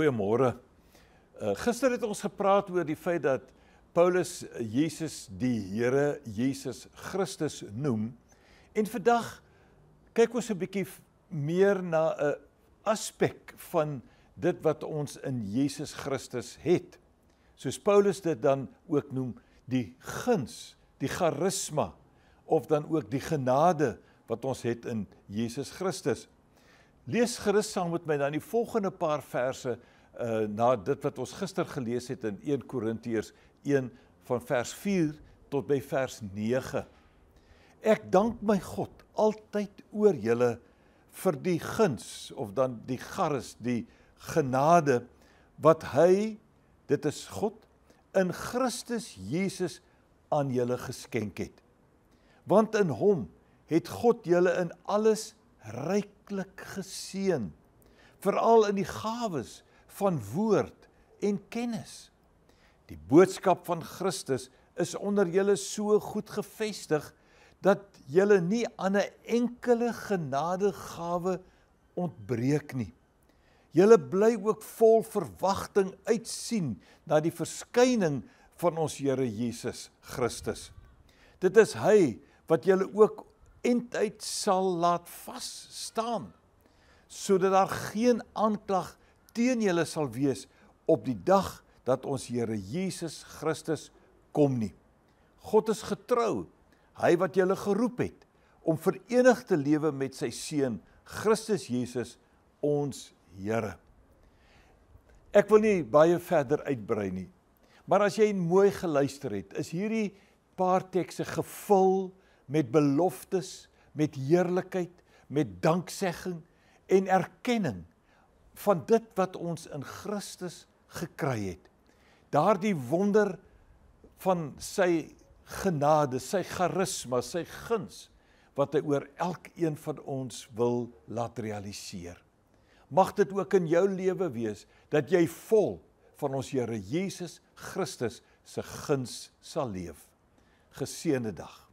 goeiemôre. Uh, gister het ons gepraat oor die feit dat Paulus Jesus die Here Jesus Christus noem. En vandag kyk ons 'n bietjie meer na 'n aspek van dit wat ons in Jesus Christus het. Soos Paulus dit dan ook noem die guns, die charisma of dan ook die genade wat ons het in Jesus Christus. Lees gerus saam met my dan die volgende paar verse uh na dit wat ons gister gelees het in 1 Korintiërs 1 van vers 4 tot by vers 9. Ek dank my God altyd oor julle vir die guns of dan die garis die genade wat hy dit is God in Christus Jesus aan julle geskenk het. Want in hom het God julle in alles ryk ryklik geseën veral in die gawes van woord en kennis. Die boodskap van Christus is onder julle so goed gefestig dat julle nie aan 'n enkele genadegawe ontbreek nie. Julle bly ook vol verwagting uitsien na die verskyning van ons Here Jesus Christus. Dit is hy wat julle ook eindtyd sal laat vas staan sodat daar geen aanklag teen julle sal wees op die dag dat ons Here Jesus Christus kom nie. God is getrou, hy wat julle geroep het om verenig te lewe met sy seun Christus Jesus ons Here. Ek wil nie baie verder uitbrei nie. Maar as jy mooi geluister het, is hierdie paar tekste gevul met beloftes, met heerlikheid, met danksegging en erkenning van dit wat ons in Christus gekry het. Daardie wonder van sy genade, sy charisma, sy guns wat hy oor elkeen van ons wil laat realiseer. Mag dit ook in jou lewe wees dat jy vol van ons Here Jesus Christus se guns sal leef. Geseënde dag.